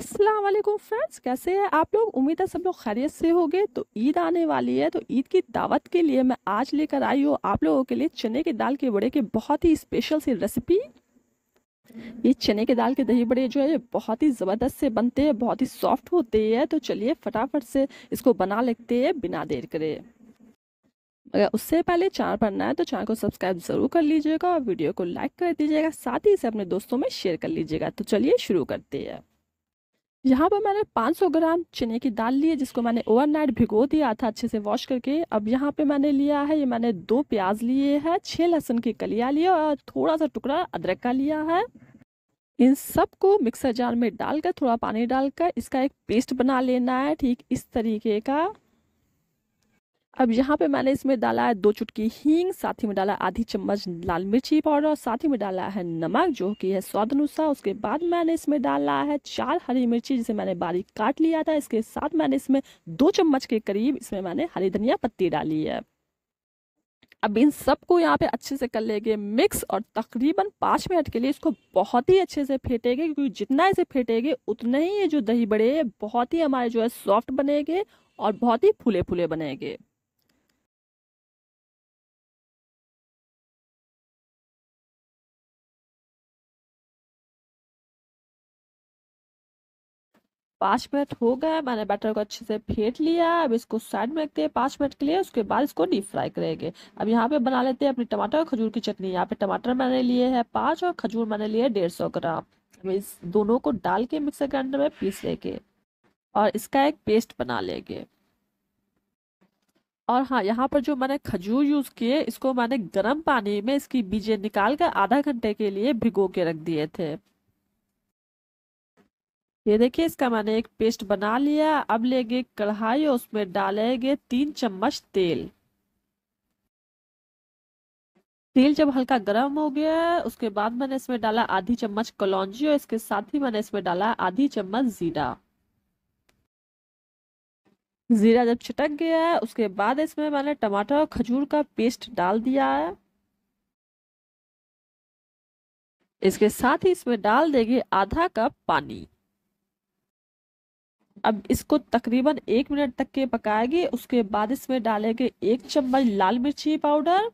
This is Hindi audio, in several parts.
अस्सलाम वालेकुम फ्रेंड्स कैसे हैं आप लोग उम्मीद है सब लोग खैरियत से होंगे तो ईद आने वाली है तो ईद की दावत के लिए मैं आज लेकर आई हूँ आप लोगों के लिए चने के दाल के बड़े के बहुत ही स्पेशल सी रेसिपी ये चने के दाल के दही बड़े जो है बहुत ही ज़बरदस्त से बनते हैं बहुत ही सॉफ्ट होते हैं तो चलिए फटाफट से इसको बना लेते हैं बिना देर करे अगर उससे पहले चैनल पर नया है तो चैनल को सब्सक्राइब ज़रूर कर लीजिएगा और वीडियो को लाइक कर दीजिएगा साथ ही इसे अपने दोस्तों में शेयर कर लीजिएगा तो चलिए शुरू करते हैं यहाँ पर मैंने 500 ग्राम चने की दाल ली है जिसको मैंने ओवरनाइट भिगो दिया था अच्छे से वॉश करके अब यहाँ पे मैंने लिया है ये मैंने दो प्याज लिए है छह लहसुन की कलिया लिया और थोड़ा सा टुकड़ा अदरक का लिया है इन सब को मिक्सर जार में डालकर थोड़ा पानी डालकर इसका एक पेस्ट बना लेना है ठीक इस तरीके का अब यहाँ पे मैंने इसमें डाला है दो चुटकी हींग साथ ही में डाला आधी चम्मच लाल मिर्ची पाउडर और साथ ही में डाला है नमक जो कि है स्वाद अनुसार उसके बाद मैंने इसमें डाला है चार हरी मिर्ची जिसे मैंने बारीक काट लिया था इसके साथ मैंने इसमें दो चम्मच के करीब इसमें मैंने हरी धनिया पत्ती डाली है अब इन सबको यहाँ पे अच्छे से कर लेंगे मिक्स और तकरीबन पाँच मिनट के लिए इसको बहुत ही अच्छे से फेंटेंगे क्योंकि जितना इसे फेंटेंगे उतने ही ये जो दही बड़े बहुत ही हमारे जो है सॉफ्ट बनेंगे और बहुत ही फूले फूले बनेंगे पाँच मिनट हो गए मैंने बैटर को अच्छे से फेंट लिया अब इसको साइड में रखते हैं पाँच मिनट के लिए उसके बाद इसको डीप फ्राई करेंगे अब यहाँ पे बना लेते हैं अपनी टमाटर और खजूर की चटनी यहाँ पे टमाटर मैंने लिए है पाँच और खजूर मैंने लिए है डेढ़ सौ ग्राम हम इस दोनों को डाल के मिक्सर ग्राइंडर में पीस लेंगे और इसका एक पेस्ट बना लेंगे और हाँ यहाँ पर जो मैंने खजूर यूज़ किए इसको मैंने गर्म पानी में इसकी बीजें निकाल कर आधा घंटे के लिए भिगो के रख दिए थे ये देखिए इसका मैंने एक पेस्ट बना लिया अब लेंगे कढ़ाई और उसमें डालेंगे तीन चम्मच तेल तेल जब हल्का गर्म हो गया उसके बाद मैंने इसमें डाला आधी चम्मच कलौजी और इसके साथ ही मैंने इसमें डाला आधी चम्मच जीरा जीरा जब छिटक गया है उसके बाद इसमें मैंने टमाटर और खजूर का पेस्ट डाल दिया है इसके साथ ही इसमें डाल देगी आधा कप पानी अब इसको तकरीबन एक मिनट तक के पकाएंगे उसके बाद इसमें डालेंगे एक चम्मच लाल मिर्ची पाउडर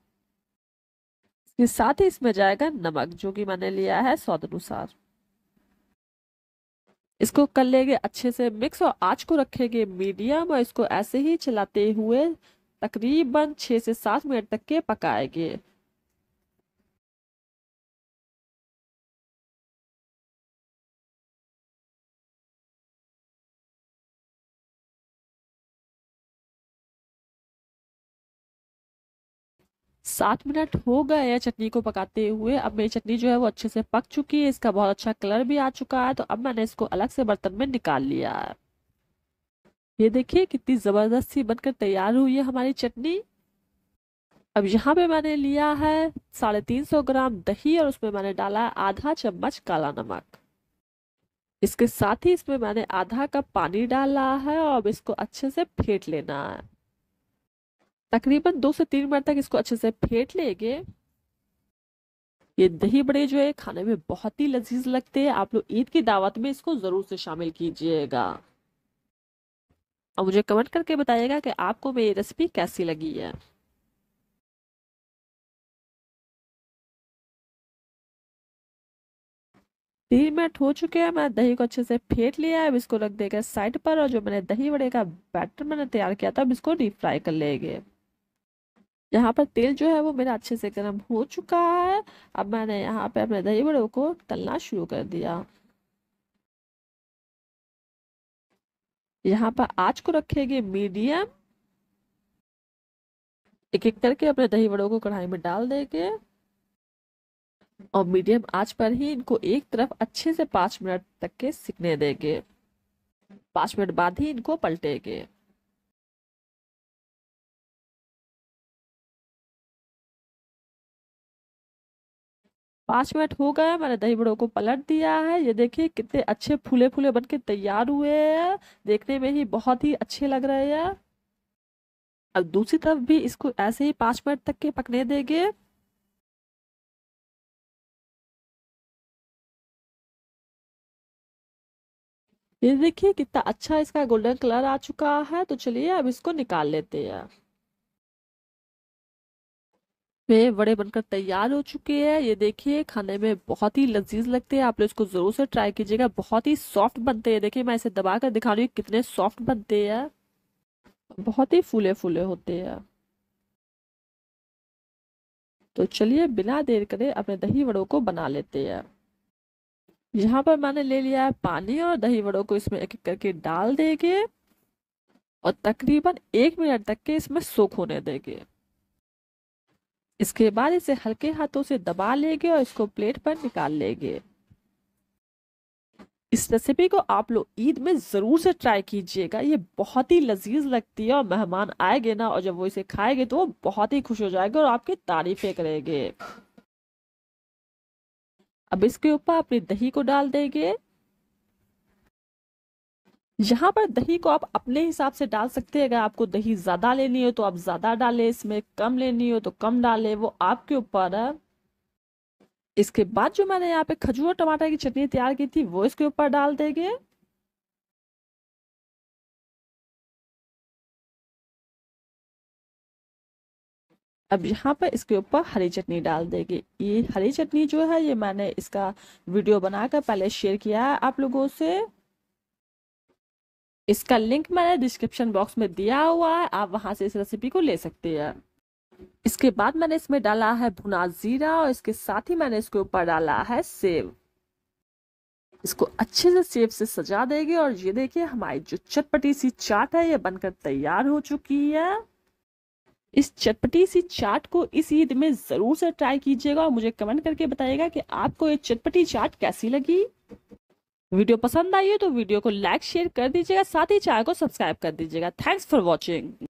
इसके साथ ही इसमें जाएगा नमक जो कि मैंने लिया है स्वाद अनुसार इसको कर लेंगे अच्छे से मिक्स और आज को रखेंगे मीडियम और इसको ऐसे ही चलाते हुए तकरीबन छः से सात मिनट तक के पकाएंगे सात मिनट हो गए हैं चटनी को पकाते हुए अब मेरी चटनी जो है वो अच्छे से पक चुकी है इसका बहुत अच्छा कलर भी आ चुका है तो अब मैंने इसको अलग से बर्तन में निकाल लिया है ये देखिए कितनी ज़बरदस्त सी बनकर तैयार हुई है हमारी चटनी अब यहाँ पे मैंने लिया है साढ़े तीन सौ ग्राम दही और उसमें मैंने डाला है आधा चम्मच काला नमक इसके साथ ही इसमें मैंने आधा कप पानी डाला है और अब इसको अच्छे से फेंट लेना है तकरीबन दो से तीन मिनट तक इसको अच्छे से फेंट लेंगे ये दही बड़े जो है खाने में बहुत ही लजीज लगते हैं आप लोग ईद की दावत में इसको ज़रूर से शामिल कीजिएगा और मुझे कमेंट करके बताइएगा कि आपको मेरी रेसिपी कैसी लगी है तीन मिनट हो चुके हैं मैं दही को अच्छे से फेंट लिया है अब इसको रख देगा साइड पर और जो मैंने दही बड़े का बैटर मैंने तैयार किया था अब इसको डीप फ्राई कर लेंगे यहाँ पर तेल जो है वो मेरा अच्छे से गर्म हो चुका है अब मैंने यहाँ पे अपने दही बड़े को तलना शुरू कर दिया यहाँ पर आज को रखेंगे मीडियम एक एक करके अपने दही बड़ों को कढ़ाई में डाल देंगे और मीडियम आज पर ही इनको एक तरफ अच्छे से पांच मिनट तक के सिकने देंगे पांच मिनट बाद ही इनको पलटेंगे पाँच मिनट हो गए मैंने दही बड़ों को पलट दिया है ये देखिए कितने अच्छे फूले फूले बन के तैयार हुए हैं देखने में ही बहुत ही अच्छे लग रहे हैं अब दूसरी तरफ भी इसको ऐसे ही पाँच मिनट तक के पकने देंगे ये देखिए कितना अच्छा इसका गोल्डन कलर आ चुका है तो चलिए अब इसको निकाल लेते हैं में बड़े बनकर तैयार हो चुके हैं ये देखिए खाने में बहुत ही लजीज लगते हैं आप लोग इसको ज़रूर से ट्राई कीजिएगा बहुत ही सॉफ्ट बनते हैं देखिए मैं इसे दबा कर दिखा रही हूँ कितने सॉफ्ट बनते हैं बहुत ही फूले फूले होते हैं तो चलिए बिना देर करे अपने दही वड़ों को बना लेते हैं यहाँ पर मैंने ले लिया है पानी और दही वड़ों को इसमें एक एक करके डाल देंगे और तकरीबन एक मिनट तक के इसमें सोख होने देंगे इसके बाद इसे हल्के हाथों से दबा लेंगे और इसको प्लेट पर निकाल लेंगे इस रेसिपी को आप लोग ईद में ज़रूर से ट्राई कीजिएगा ये बहुत ही लजीज लगती है और मेहमान आएंगे ना और जब वो इसे खाएंगे तो वो बहुत ही खुश हो जाएंगे और आपकी तारीफें करेंगे अब इसके ऊपर अपनी दही को डाल देंगे यहाँ पर दही को आप अपने हिसाब से डाल सकते हैं अगर आपको दही ज़्यादा लेनी हो तो आप ज़्यादा डालें इसमें कम लेनी हो तो कम डालें वो आपके ऊपर इसके बाद जो मैंने यहाँ पे खजूर और टमाटर की चटनी तैयार की थी वो इसके ऊपर डाल देंगे अब यहाँ पर इसके ऊपर हरी चटनी डाल देंगे ये हरी चटनी जो है ये मैंने इसका वीडियो बनाकर पहले शेयर किया है आप लोगों से इसका लिंक मैंने डिस्क्रिप्शन बॉक्स में दिया हुआ है आप वहां से इस रेसिपी को ले सकते हैं इसके बाद मैंने इसमें डाला है भुना जीरा और इसके साथ ही मैंने इसके ऊपर डाला है सेव इसको अच्छे से सेव से सजा देगी और ये देखिए हमारी जो चटपटी सी चाट है ये बनकर तैयार हो चुकी है इस चटपटी सी चाट को इस ईद में ज़रूर से ट्राई कीजिएगा और मुझे कमेंट करके बताइएगा कि आपको ये चटपटी चाट कैसी लगी वीडियो पसंद आई हो तो वीडियो को लाइक शेयर कर दीजिएगा साथ ही चैनल को सब्सक्राइब कर दीजिएगा थैंक्स फॉर वॉचिंग